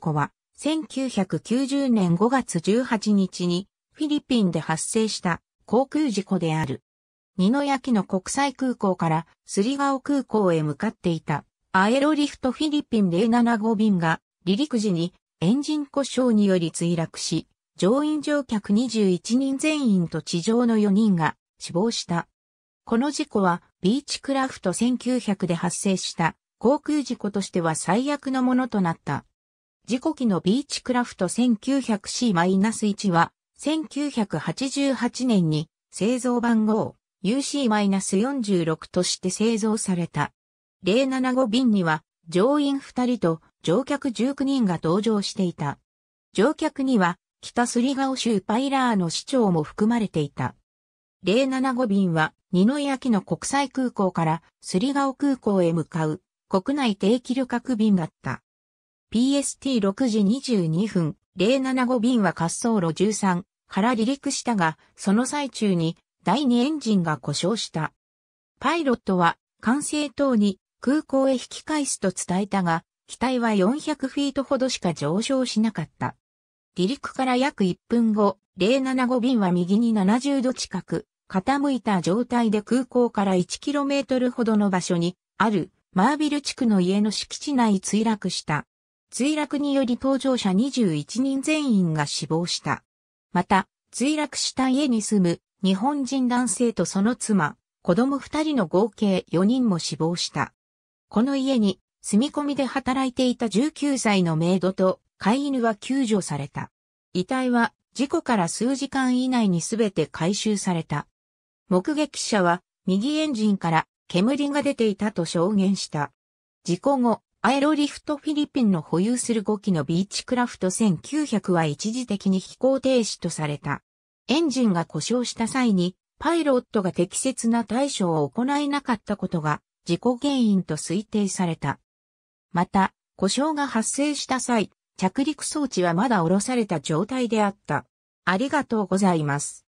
子は、1990年5月18日にフィリピンで発生した航空事故である。ニノヤキの国際空港からスリガオ空港へ向かっていたアエロリフトフィリピン075便が離陸時にエンジン故障により墜落し、乗員乗客21人全員と地上の4人が死亡した。この事故はビーチクラフト1900で発生した航空事故としては最悪のものとなった。時刻のビーチクラフト 1900C-1 は、1988年に製造番号 UC-46 として製造された。075便には乗員2人と乗客19人が搭乗していた。乗客には北スリガオ州パイラーの市長も含まれていた。075便は二ノ井秋の国際空港からスリガオ空港へ向かう国内定期旅客便だった。PST6 時22分、075便は滑走路13から離陸したが、その最中に第2エンジンが故障した。パイロットは管制塔に空港へ引き返すと伝えたが、機体は400フィートほどしか上昇しなかった。離陸から約1分後、075便は右に70度近く傾いた状態で空港から 1km ほどの場所にあるマービル地区の家の敷地内墜落した。墜落により搭乗者21人全員が死亡した。また、墜落した家に住む日本人男性とその妻、子供2人の合計4人も死亡した。この家に住み込みで働いていた19歳のメイドと飼い犬は救助された。遺体は事故から数時間以内に全て回収された。目撃者は右エンジンから煙が出ていたと証言した。事故後、アエロリフトフィリピンの保有する5機のビーチクラフト1900は一時的に飛行停止とされた。エンジンが故障した際に、パイロットが適切な対処を行えなかったことが、事故原因と推定された。また、故障が発生した際、着陸装置はまだ下ろされた状態であった。ありがとうございます。